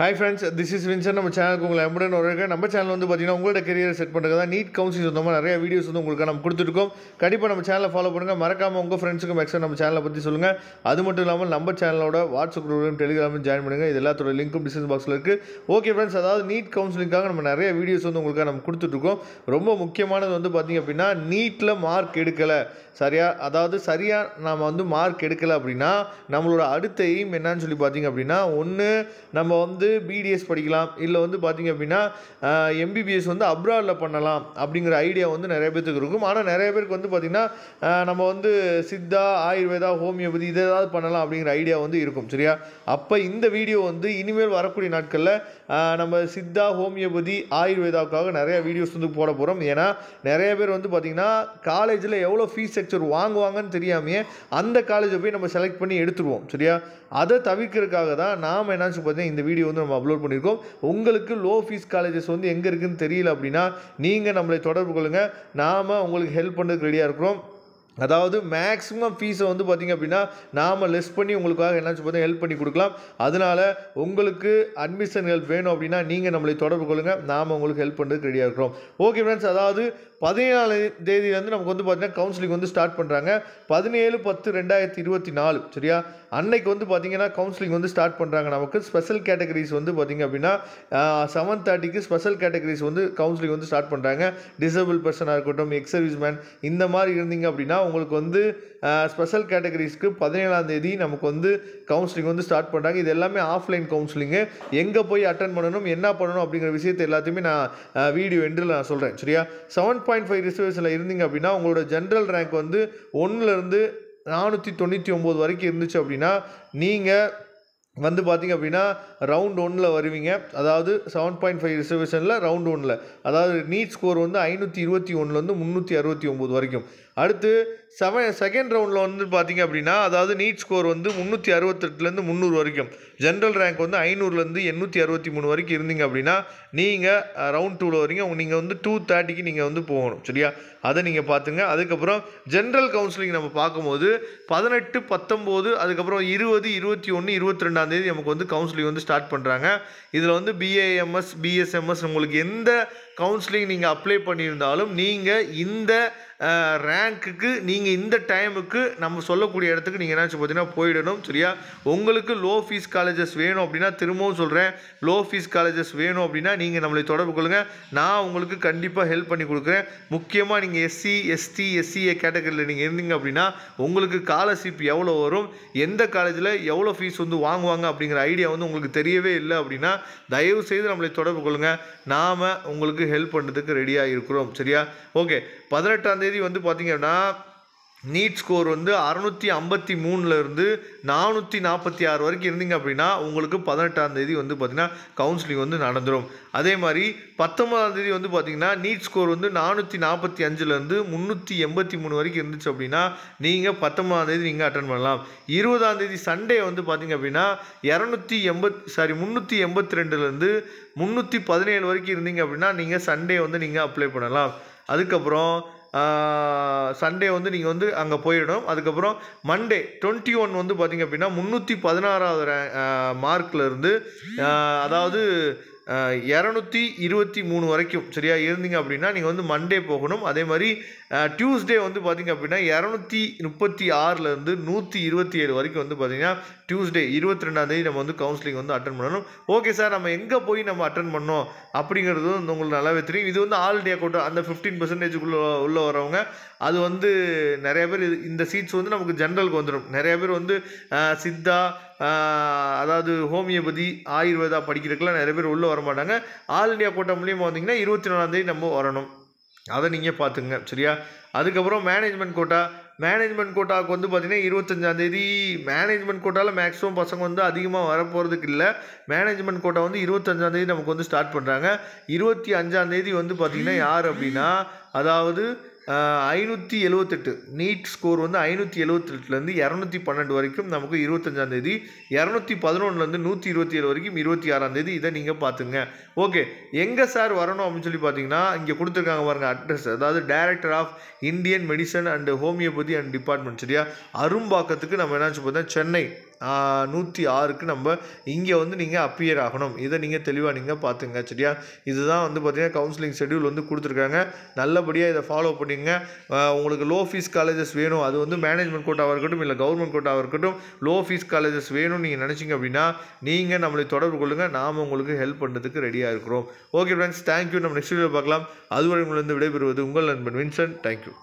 hi friends this is வின்சர் நம்ம சேனலுக்கு உங்களை எம்புடன் ஒரு நம்ம சேனல் வந்து பார்த்தீங்கன்னா உங்களோட கரியர் செட் பண்ணுறது தான் நீட் கவுன்சில் சொந்தமாக நிறைய வீடியோஸ் வந்து உங்களுக்கு நம்ம கொடுத்துருக்கோம் கண்டிப்பாக நம்ம சேனலை ஃபாலோ பண்ணுங்கள் மறக்காமல் உங்கள் ஃப்ரெண்ட்ஸுக்கும் மேக்ஸிமம் நம்ம சேனலை பற்றி சொல்லுங்கள் அது மட்டும் இல்லாமல் நம்ம சேனலோட வாட்ஸ்அப் குரூப்லையும் டெலிகிராமும் ஜாயின் பண்ணுங்கள் இது எல்லாத்தோட லிங்க்கும் டிஸ்கிரிப்ஷன் பாக்ஸில் இருக்குது ஓகே ஃப்ரெண்ட்ஸ் அதாவது நீட் கவுன்சிலிங்காக நம்ம நிறைய வீடியோஸ் வந்து உங்களுக்கு நம்ம கொடுத்துட்ருக்கோம் ரொம்ப முக்கியமானது வந்து பார்த்திங்க அப்படின்னா நீட்டில் மார்க் எடுக்கலை சரியா அதாவது சரியாக நாம் வந்து மார்க் எடுக்கலை அப்படின்னா நம்மளோட அடுத்த எய்ம் என்னன்னு சொல்லி பார்த்தீங்க அப்படின்னா ஒன்று நம்ம வந்து வந்து பிடிஎஸ் படிக்கலாம் இல்லை வந்து பார்த்திங்க அப்படின்னா எம்பிபிஎஸ் வந்து அப்ராடில் பண்ணலாம் அப்படிங்கிற ஐடியா வந்து நிறைய பேர்த்துக்கு இருக்கும் ஆனால் நிறைய பேருக்கு வந்து பார்த்திங்கன்னா நம்ம வந்து சித்தா ஆயுர்வேதா ஹோமியோபதி இதை ஏதாவது பண்ணலாம் அப்படிங்கிற ஐடியா வந்து இருக்கும் சரியா அப்போ இந்த வீடியோ வந்து இனிமேல் வரக்கூடிய நாட்களில் நம்ம சித்தா ஹோமியோபதி ஆயுர்வேதாவுக்காக நிறையா வீடியோஸ் வந்து போட போகிறோம் ஏன்னா நிறைய பேர் வந்து பார்த்திங்கன்னா காலேஜில் எவ்வளோ ஃபீஸ் ஸ்ட்ரக்சர் வாங்குவாங்கன்னு தெரியாமையே அந்த காலேஜை போய் நம்ம செலக்ட் பண்ணி எடுத்துருவோம் சரியா அதை தவிர்க்கிறதுக்காக தான் நாம் என்னாச்சு பார்த்தீங்கன்னா இந்த வீடியோ வந்து நம்ம அப்லோட் பண்ணியிருக்கோம் உங்களுக்கு லோ ஃபீஸ் காலேஜஸ் வந்து எங்கே இருக்குதுன்னு தெரியல அப்படின்னா நீங்கள் நம்மளை தொடர்பு கொள்ளுங்கள் நாம் உங்களுக்கு ஹெல்ப் பண்ணுறதுக்கு ரெடியாக இருக்கிறோம் அதாவது மேக்ஸிமம் ஃபீஸை வந்து பார்த்திங்க அப்படின்னா நாம் லெஸ் பண்ணி உங்களுக்காக என்னாச்சு பார்த்தா ஹெல்ப் பண்ணி கொடுக்கலாம் அதனால் உங்களுக்கு அட்மிஷன் ஹெல்ப் வேணும் அப்படின்னா நீங்கள் நம்மளை தொடர்பு கொள்ளுங்கள் நாம் உங்களுக்கு ஹெல்ப் பண்ணுறதுக்கு ரெடியாக இருக்கிறோம் ஓகே ஃப்ரெண்ட்ஸ் அதாவது பதினேழு தேதியிலேருந்து நமக்கு வந்து பார்த்திங்கன்னா கவுன்சிலிங் வந்து ஸ்டார்ட் பண்ணுறாங்க பதினேழு பத்து ரெண்டாயிரத்தி இருபத்தி நாலு சரியா அன்னைக்கு வந்து பார்த்திங்கன்னா கவுன்சிலிங் வந்து ஸ்டார்ட் பண்ணுறாங்க நமக்கு ஸ்பெஷல் கேட்டகரிஸ் வந்து பார்த்திங்க அப்படின்னா செவன் தேர்ட்டிக்கு ஸ்பெஷல் கேட்டகரிஸ் வந்து கவுன்சிலிங் வந்து ஸ்டார்ட் பண்ணுறாங்க டிசபிள் பர்சனாக இருக்கட்டும் எக்ஸ் சர்வீஸ் மேன் இந்த மாதிரி இருந்தீங்க அப்படின்னா உங்களுக்கு வந்து ஸ்பெஷல் கேட்டகரிஸ்க்கு பதினேழாம் தேதி நமக்கு வந்து கவுன்சிலிங் வந்து ஸ்டார்ட் பண்ணுறாங்க இது எல்லாமே ஆஃப்லைன் கவுன்சிலிங்கு எங்கே போய் அட்டன் பண்ணணும் என்ன பண்ணணும் அப்படிங்கிற விஷயத்தை எல்லாத்தையுமே நான் வீடியோ என்று நான் சொல்கிறேன் சரியா செவன் பாயிண்ட் ஃபைவ் ரிசர்வேஷனில் இருந்தீங்க அப்படின்னா உங்களோட ஜென்ரல் ரேங்க் வந்து ஒன்றுலேருந்து நானூற்றி தொண்ணூற்றி ஒம்பது வரைக்கும் இருந்துச்சு அப்படின்னா நீங்கள் வந்து பார்த்திங்க அப்படின்னா ரவுண்ட் ஒனில் வருவீங்க அதாவது செவன் பாயிண்ட் ஃபைவ் ரிசர்வேஷனில் ரவுண்ட் ஒனில் அதாவது நீட் ஸ்கோர் வந்து ஐநூற்றி இருபத்தி ஒன்றுலேருந்து முந்நூற்றி அறுபத்தி ஒம்பது வரைக்கும் அடுத்து செவன் செகண்ட் ரவுண்டில் வந்து பார்த்திங்க அப்படின்னா அதாவது நீட் ஸ்கோர் வந்து முந்நூற்றி அறுபத்தெட்டுலேருந்து முந்நூறு வரைக்கும் ஜென்ரல் ரேங்க் வந்து ஐநூறுலேருந்து எண்ணூற்றி அறுபத்தி மூணு வரைக்கும் இருந்தீங்க அப்படின்னா நீங்கள் ரவுண்ட் டூவில் வரீங்க நீங்கள் வந்து டூ தேர்ட்டிக்கு நீங்கள் வந்து போகணும் சரியா அதை நீங்கள் பார்த்துங்க அதுக்கப்புறம் ஜென்ரல் கவுன்சிலிங் நம்ம பார்க்கும்போது பதினெட்டு பத்தொம்போது அதுக்கப்புறம் இருபது இருபத்தி ஒன்று இருபத்தி ரெண்டாந்தேதி நமக்கு வந்து கவுன்சிலிங் வந்து ஸ்டார்ட் பண்ணுறாங்க இதில் வந்து பிஏஎம்எஸ் பிஎஸ்எம்எஸ் உங்களுக்கு எந்த கவுன்சிலிங் நீங்கள் அப்ளை பண்ணியிருந்தாலும் நீங்கள் இந்த ரேங்க்குக்கு நீங்கள் இந்த டைமுக்கு நம்ம சொல்லக்கூடிய இடத்துக்கு நீங்கள் என்னாச்சு பார்த்தீங்கன்னா போயிடணும் சரியா உங்களுக்கு லோ ஃபீஸ் காலேஜஸ் வேணும் அப்படின்னா திரும்பவும் சொல்கிறேன் லோ ஃபீஸ் காலேஜஸ் வேணும் அப்படின்னா நீங்கள் நம்மளை தொடர்பு கொள்ளுங்கள் நான் உங்களுக்கு கண்டிப்பாக ஹெல்ப் பண்ணி கொடுக்குறேன் முக்கியமாக நீங்கள் எஸ்சி எஸ்டி எஸ்சிஏ கேட்டகரியில் நீங்கள் இருந்தீங்க அப்படின்னா உங்களுக்கு ஸ்காலர்ஷிப் எவ்வளோ வரும் எந்த காலேஜில் எவ்வளோ ஃபீஸ் வந்து வாங்குவாங்க அப்படிங்கிற ஐடியா வந்து உங்களுக்கு தெரியவே இல்லை அப்படின்னா தயவுசெய்து நம்மளை தொடர்பு கொள்ளுங்கள் நாம் உங்களுக்கு ஹெல்ப் பண்ணுறதுக்கு ரெடியாக இருக்கிறோம் சரியா ஓகே பதினெட்டாம் தேதி வந்து பார்த்திங்க அப்படின்னா நீட் ஸ்கோர் வந்து அறநூற்றி ஐம்பத்தி மூணுலேருந்து நானூற்றி நாற்பத்தி ஆறு வரைக்கும் இருந்தீங்க அப்படின்னா உங்களுக்கு பதினெட்டாம் தேதி வந்து பார்த்திங்கன்னா கவுன்சிலிங் வந்து நடந்துடும் அதே மாதிரி பத்தொன்பதாம் தேதி வந்து பார்த்திங்கன்னா நீட் ஸ்கோர் வந்து நானூற்றி நாற்பத்தி அஞ்சுலேருந்து முந்நூற்றி எண்பத்தி மூணு வரைக்கும் இருந்துச்சு அப்படின்னா நீங்கள் பத்தொன்பதாம் தேதி நீங்கள் அட்டன் பண்ணலாம் இருபதாம் தேதி சண்டே வந்து பார்த்திங்க அப்படின்னா இரநூத்தி எண்பத் சாரி முந்நூற்றி எண்பத்தி ரெண்டுலேருந்து முந்நூற்றி பதினேழு வரைக்கும் இருந்தீங்க அப்படின்னா நீங்கள் சண்டே வந்து நீங்கள் அப்ளை பண்ணலாம் அதுக்கப்புறம் சண்டே வந்து நீங்கள் வந்து அங்கே போயிடும் அதுக்கப்புறம் மண்டே டுவெண்ட்டி ஒன் வந்து பார்த்திங்க அப்படின்னா முந்நூற்றி பதினாறாவது மார்க்கில் இருந்து அதாவது இரநூத்தி இருபத்தி மூணு வரைக்கும் சரியாக இருந்தீங்க அப்படின்னா நீங்கள் வந்து மண்டே போகணும் அதே மாதிரி டியூஸ்டே வந்து பார்த்திங்க அப்படின்னா இரநூத்தி முப்பத்தி ஆறுலேருந்து நூற்றி இருபத்தி ஏழு வரைக்கும் வந்து பார்த்திங்கன்னா டியூஸ்டே இருபத்தி ரெண்டாந்தேதி நம்ம வந்து கவுன்சிலிங் வந்து அட்டன் பண்ணணும் ஓகே சார் நம்ம எங்கே போய் நம்ம அட்டன் பண்ணோம் அப்படிங்கிறது வந்து உங்களுக்கு நல்லாவே தெரியும் இது வந்து ஆல் டே கோட்டா அந்த ஃபிஃப்டீன் பர்சன்டேஜுக்குள்ளே உள்ளே வரவங்க அது வந்து நிறைய பேர் இந்த சீட்ஸ் வந்து நமக்கு ஜென்ரலுக்கு வந்துடும் நிறைய பேர் வந்து சித்தா அதாவது ஹோமியோபதி ஆயுர்வேதா படிக்கிறதுக்கெல்லாம் நிறைய பேர் உள்ளே வர மாட்டாங்க ஆல் இண்டியா கோட்டா மூலியமாக வந்தீங்கன்னா இருபத்தி நாலாந்தேதி நம்ம வரணும் அதை நீங்கள் பார்த்துங்க சரியா அதுக்கப்புறம் மேனேஜ்மெண்ட் கோட்டா மேனேஜ்மெண்ட் கோட்டாவுக்கு வந்து பார்த்திங்கன்னா இருபத்தஞ்சாந்தேதி மேனேஜ்மெண்ட் கோட்டாவில் மேக்ஸிமம் பசங்க வந்து அதிகமாக வரப்போகிறதுக்கு இல்லை மேனேஜ்மெண்ட் கோட்டா வந்து இருபத்தஞ்சாந்தேதி நமக்கு வந்து ஸ்டார்ட் பண்ணுறாங்க இருபத்தி அஞ்சாந்தேதி வந்து பார்த்திங்கன்னா யார் அப்படின்னா அதாவது ஐநூற்றி எழுவத்தெட்டு நீட் ஸ்கோர் வந்து ஐநூற்றி எழுவத்தெட்டுலேருந்து இரநூத்தி பன்னெண்டு வரைக்கும் நமக்கு இருபத்தஞ்சாந்தேதி இரநூத்தி பதினொன்றுலேருந்து நூற்றி இருபத்தி ஏழு வரைக்கும் இருபத்தி ஆறாந்தேதி இதை நீங்கள் பார்த்துங்க ஓகே எங்கே சார் வரணும் அப்படின்னு சொல்லி பார்த்தீங்கன்னா இங்கே கொடுத்துருக்காங்க பாருங்கள் அட்ரஸ் அதாவது director of Indian medicine and homoeopathy and department சரியா அரும்பாக்கத்துக்கு நம்ம என்னாச்சு பார்த்தா சென்னை நூற்றி ஆறுக்கு நம்ம இங்கே வந்து நீங்கள் அப்பியர் ஆகணும் இதை நீங்கள் தெளிவாக நீங்கள் பார்த்துங்க சரியா இதுதான் வந்து பார்த்தீங்கன்னா கவுன்சிலிங் ஷெடியூல் வந்து கொடுத்துருக்காங்க நல்லபடியாக இதை ஃபாலோ பண்ணிங்க உங்களுக்கு லோ ஃபீஸ் காலேஜஸ் வேணும் அது வந்து மேனேஜ்மெண்ட் கோட்டாக இருக்கட்டும் இல்லை கவர்மெண்ட் கோட்டாக இருக்கட்டும் லோ ஃபீஸ் காலேஜஸ் வேணும்னு நீங்கள் நினச்சிங்க அப்படின்னா நீங்கள் நம்மளை தொடர்பு கொள்ளுங்கள் நாம் உங்களுக்கு ஹெல்ப் பண்ணுறதுக்கு ரெடியாக இருக்கிறோம் ஓகே ஃப்ரெண்ட்ஸ் தேங்க்யூ நம்ம நெக்ஸ்ட் வீடியோ பார்க்கலாம் அதுவரை உங்களிருந்து விடைபெறுவது உங்கள் நண்பன் வின்சன் தேங்க்யூ